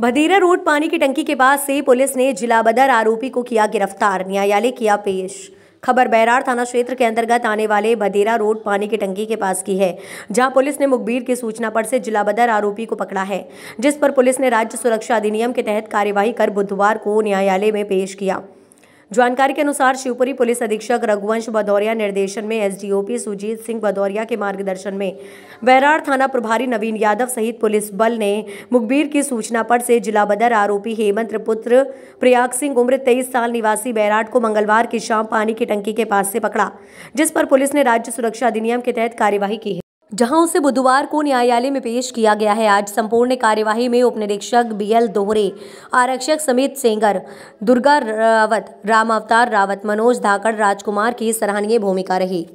भदेरा road पानी की टंकी के पास से पुलिस ने जिला बदर आरोपी को किया गिरफ्तार न्यायालय किया पेश खबर बैरार थाना क्षेत्र के अंतर्गत आने वाले भदेरा रोड पानी की टंकी के पास की है जहां पुलिस ने मुखबिर की सूचना पर से जिला बदर आरोपी को पकड़ा है जिस पर पुलिस ने राज्य सुरक्षा अधिनियम के तहत कार्यवाही कर बुधवार को न्यायालय में पेश किया जानकारी के अनुसार शिवपुरी पुलिस अधीक्षक रघुवंश भदौरिया निर्देशन में एसडीओपी सुजीत सिंह भदौरिया के मार्गदर्शन में बैराड़ थाना प्रभारी नवीन यादव सहित पुलिस बल ने मुखबिर की सूचना पर से जिला बदर आरोपी हेमंत पुत्र प्रयाग सिंह उम्र तेईस साल निवासी बैराड को मंगलवार की शाम पानी की टंकी के पास से पकड़ा जिस पर पुलिस ने राज्य सुरक्षा अधिनियम के तहत कार्यवाही की है जहां उसे बुधवार को न्यायालय में पेश किया गया है आज संपूर्ण कार्यवाही में उपनिरीक्षक बीएल दोहरे आरक्षक समित सेंगर दुर्गा रावत राम अवतार रावत मनोज धाकड़ राजकुमार की सराहनीय भूमिका रही